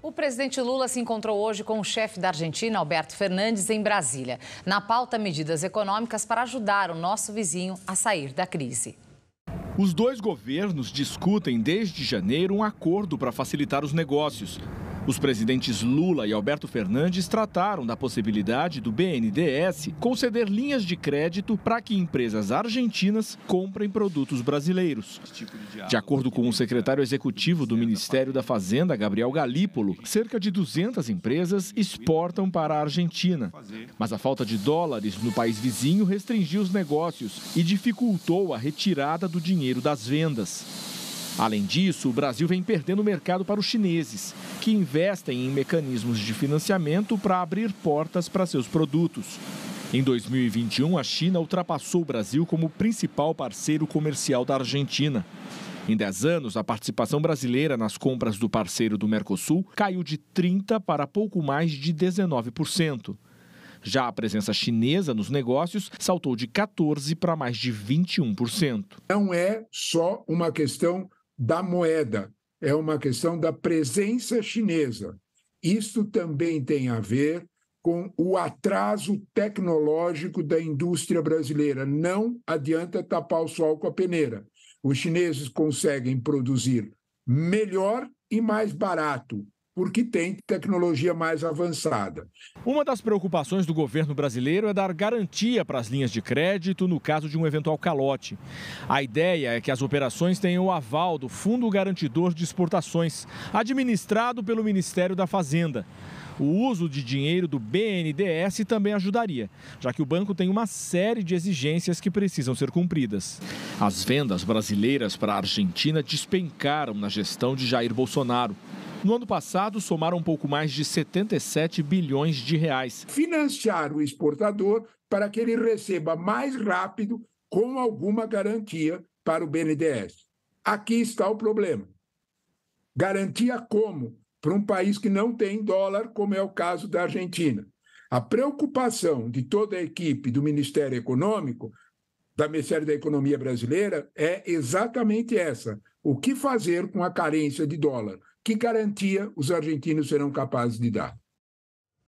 O presidente Lula se encontrou hoje com o chefe da Argentina, Alberto Fernandes, em Brasília. Na pauta, medidas econômicas para ajudar o nosso vizinho a sair da crise. Os dois governos discutem desde janeiro um acordo para facilitar os negócios. Os presidentes Lula e Alberto Fernandes trataram da possibilidade do BNDES conceder linhas de crédito para que empresas argentinas comprem produtos brasileiros. De acordo com o secretário executivo do Ministério da Fazenda, Gabriel Galípolo, cerca de 200 empresas exportam para a Argentina. Mas a falta de dólares no país vizinho restringiu os negócios e dificultou a retirada do dinheiro dinheiro das vendas. Além disso, o Brasil vem perdendo mercado para os chineses, que investem em mecanismos de financiamento para abrir portas para seus produtos. Em 2021, a China ultrapassou o Brasil como principal parceiro comercial da Argentina. Em 10 anos, a participação brasileira nas compras do parceiro do Mercosul caiu de 30% para pouco mais de 19%. Já a presença chinesa nos negócios saltou de 14% para mais de 21%. Não é só uma questão da moeda, é uma questão da presença chinesa. Isso também tem a ver com o atraso tecnológico da indústria brasileira. Não adianta tapar o sol com a peneira. Os chineses conseguem produzir melhor e mais barato porque tem tecnologia mais avançada. Uma das preocupações do governo brasileiro é dar garantia para as linhas de crédito no caso de um eventual calote. A ideia é que as operações tenham o aval do Fundo Garantidor de Exportações, administrado pelo Ministério da Fazenda. O uso de dinheiro do BNDES também ajudaria, já que o banco tem uma série de exigências que precisam ser cumpridas. As vendas brasileiras para a Argentina despencaram na gestão de Jair Bolsonaro. No ano passado, somaram um pouco mais de 77 bilhões de reais. Financiar o exportador para que ele receba mais rápido, com alguma garantia para o BNDES. Aqui está o problema. Garantia como? Para um país que não tem dólar, como é o caso da Argentina. A preocupação de toda a equipe do Ministério Econômico, da Ministério da Economia Brasileira, é exatamente essa: o que fazer com a carência de dólar? Que garantia os argentinos serão capazes de dar?